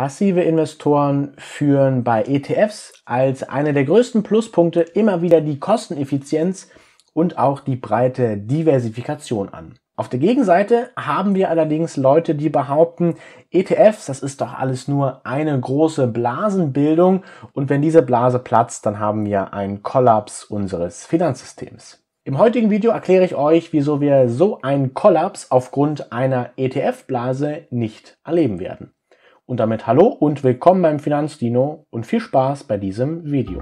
Passive Investoren führen bei ETFs als eine der größten Pluspunkte immer wieder die Kosteneffizienz und auch die breite Diversifikation an. Auf der Gegenseite haben wir allerdings Leute, die behaupten, ETFs, das ist doch alles nur eine große Blasenbildung und wenn diese Blase platzt, dann haben wir einen Kollaps unseres Finanzsystems. Im heutigen Video erkläre ich euch, wieso wir so einen Kollaps aufgrund einer ETF-Blase nicht erleben werden. Und damit hallo und willkommen beim Finanzdino und viel Spaß bei diesem Video.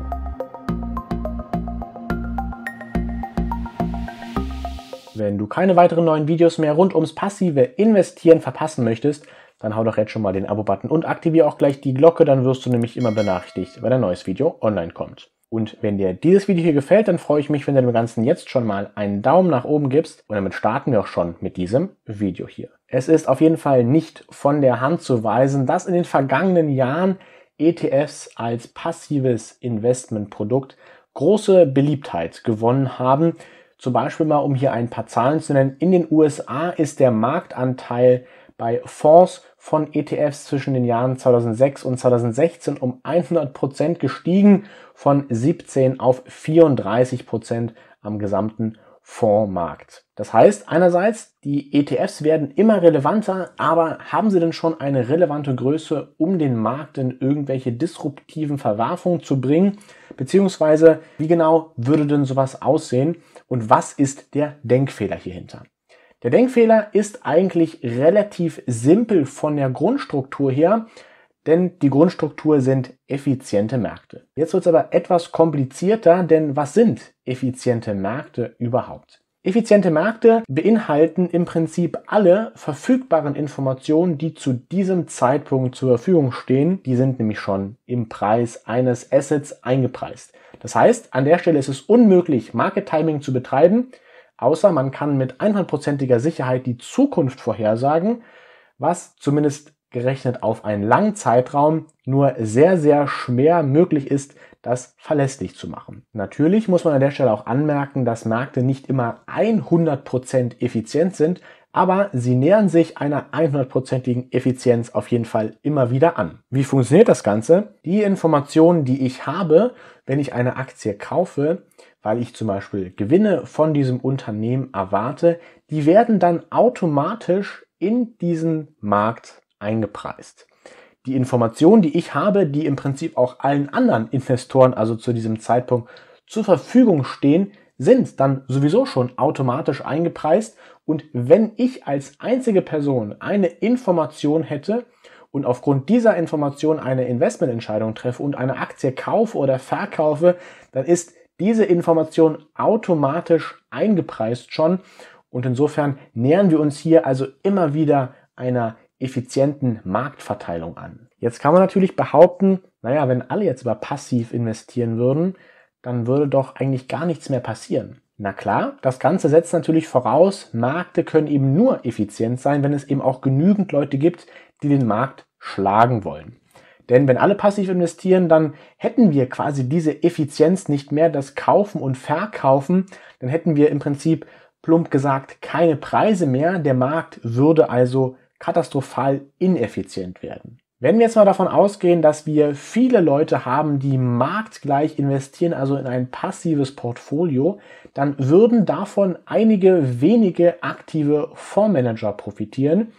Wenn du keine weiteren neuen Videos mehr rund ums passive Investieren verpassen möchtest, dann hau doch jetzt schon mal den Abo-Button und aktiviere auch gleich die Glocke, dann wirst du nämlich immer benachrichtigt, wenn ein neues Video online kommt. Und wenn dir dieses Video hier gefällt, dann freue ich mich, wenn du dem Ganzen jetzt schon mal einen Daumen nach oben gibst. Und damit starten wir auch schon mit diesem Video hier. Es ist auf jeden Fall nicht von der Hand zu weisen, dass in den vergangenen Jahren ETFs als passives Investmentprodukt große Beliebtheit gewonnen haben. Zum Beispiel mal, um hier ein paar Zahlen zu nennen. In den USA ist der Marktanteil bei Fonds von ETFs zwischen den Jahren 2006 und 2016 um 100 Prozent gestiegen, von 17 auf 34 Prozent am gesamten Fondsmarkt. Das heißt, einerseits, die ETFs werden immer relevanter, aber haben sie denn schon eine relevante Größe, um den Markt in irgendwelche disruptiven Verwerfungen zu bringen? Beziehungsweise, wie genau würde denn sowas aussehen und was ist der Denkfehler hierhinter? Der Denkfehler ist eigentlich relativ simpel von der Grundstruktur her, denn die Grundstruktur sind effiziente Märkte. Jetzt wird es aber etwas komplizierter, denn was sind effiziente Märkte überhaupt? Effiziente Märkte beinhalten im Prinzip alle verfügbaren Informationen, die zu diesem Zeitpunkt zur Verfügung stehen. Die sind nämlich schon im Preis eines Assets eingepreist. Das heißt, an der Stelle ist es unmöglich, Market Timing zu betreiben, außer man kann mit 100%iger Sicherheit die Zukunft vorhersagen, was zumindest gerechnet auf einen langen Zeitraum nur sehr, sehr schwer möglich ist, das verlässlich zu machen. Natürlich muss man an der Stelle auch anmerken, dass Märkte nicht immer 100% effizient sind, aber sie nähern sich einer 100%igen Effizienz auf jeden Fall immer wieder an. Wie funktioniert das Ganze? Die Informationen, die ich habe, wenn ich eine Aktie kaufe, weil ich zum Beispiel Gewinne von diesem Unternehmen erwarte, die werden dann automatisch in diesen Markt eingepreist. Die Information, die ich habe, die im Prinzip auch allen anderen Investoren, also zu diesem Zeitpunkt zur Verfügung stehen, sind dann sowieso schon automatisch eingepreist. Und wenn ich als einzige Person eine Information hätte und aufgrund dieser Information eine Investmententscheidung treffe und eine Aktie kaufe oder verkaufe, dann ist diese Information automatisch eingepreist schon. Und insofern nähern wir uns hier also immer wieder einer effizienten Marktverteilung an. Jetzt kann man natürlich behaupten, naja, wenn alle jetzt über passiv investieren würden, dann würde doch eigentlich gar nichts mehr passieren. Na klar, das Ganze setzt natürlich voraus, Märkte können eben nur effizient sein, wenn es eben auch genügend Leute gibt, die den Markt schlagen wollen. Denn wenn alle passiv investieren, dann hätten wir quasi diese Effizienz nicht mehr, das Kaufen und Verkaufen, dann hätten wir im Prinzip plump gesagt keine Preise mehr, der Markt würde also katastrophal ineffizient werden. Wenn wir jetzt mal davon ausgehen, dass wir viele Leute haben, die marktgleich investieren, also in ein passives Portfolio, dann würden davon einige wenige aktive Fondsmanager profitieren,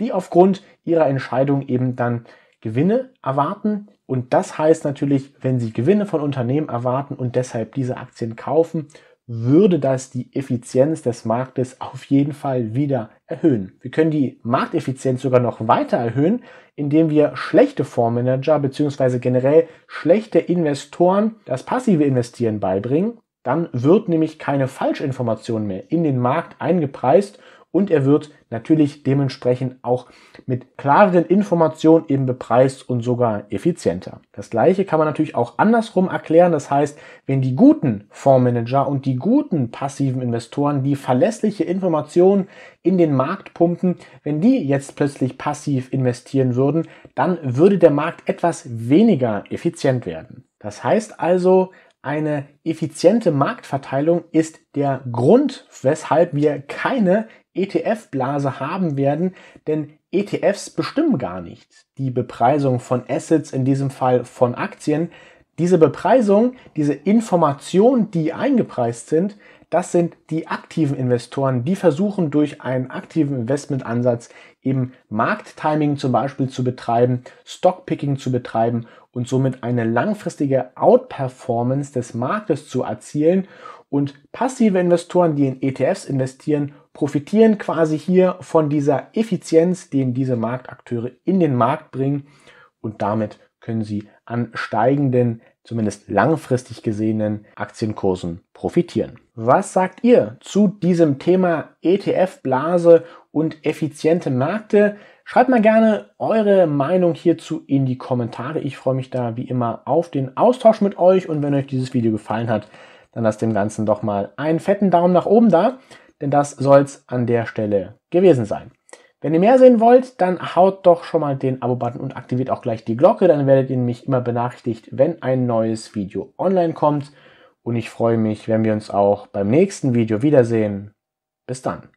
die aufgrund ihrer Entscheidung eben dann Gewinne erwarten. Und das heißt natürlich, wenn Sie Gewinne von Unternehmen erwarten und deshalb diese Aktien kaufen, würde das die Effizienz des Marktes auf jeden Fall wieder erhöhen. Wir können die Markteffizienz sogar noch weiter erhöhen, indem wir schlechte Fondsmanager bzw. generell schlechte Investoren das passive Investieren beibringen. Dann wird nämlich keine Falschinformation mehr in den Markt eingepreist und er wird natürlich dementsprechend auch mit klareren Informationen eben bepreist und sogar effizienter. Das gleiche kann man natürlich auch andersrum erklären. Das heißt, wenn die guten Fondsmanager und die guten passiven Investoren, die verlässliche Informationen in den Markt pumpen, wenn die jetzt plötzlich passiv investieren würden, dann würde der Markt etwas weniger effizient werden. Das heißt also, eine effiziente Marktverteilung ist der Grund, weshalb wir keine ETF-Blase haben werden, denn ETFs bestimmen gar nicht die Bepreisung von Assets, in diesem Fall von Aktien. Diese Bepreisung, diese Informationen, die eingepreist sind, das sind die aktiven Investoren, die versuchen durch einen aktiven Investmentansatz eben Markttiming zum Beispiel zu betreiben, Stockpicking zu betreiben und somit eine langfristige Outperformance des Marktes zu erzielen. Und passive Investoren, die in ETFs investieren, profitieren quasi hier von dieser Effizienz, den diese Marktakteure in den Markt bringen und damit können sie an steigenden, zumindest langfristig gesehenen Aktienkursen profitieren. Was sagt ihr zu diesem Thema ETF-Blase und effiziente Märkte? Schreibt mal gerne eure Meinung hierzu in die Kommentare. Ich freue mich da wie immer auf den Austausch mit euch und wenn euch dieses Video gefallen hat, dann lasst dem Ganzen doch mal einen fetten Daumen nach oben da denn das soll's an der Stelle gewesen sein. Wenn ihr mehr sehen wollt, dann haut doch schon mal den Abo-Button und aktiviert auch gleich die Glocke, dann werdet ihr nämlich immer benachrichtigt, wenn ein neues Video online kommt. Und ich freue mich, wenn wir uns auch beim nächsten Video wiedersehen. Bis dann.